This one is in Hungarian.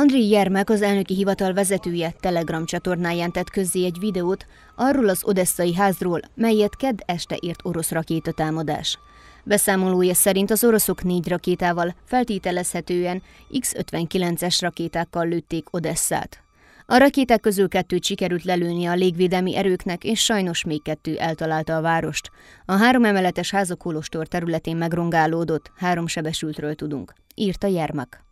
Andriy Jermek, az elnöki hivatal vezetője Telegram csatornáján tett közzé egy videót arról az odesszai házról, melyet kedd este ért orosz rakétatámadás. Beszámolója szerint az oroszok négy rakétával, feltételezhetően X-59-es rakétákkal lőtték Odesszát. A rakéták közül kettőt sikerült lelőni a légvédelmi erőknek, és sajnos még kettő eltalálta a várost. A három emeletes házakolostor területén megrongálódott, három sebesültről tudunk, írta Jermak.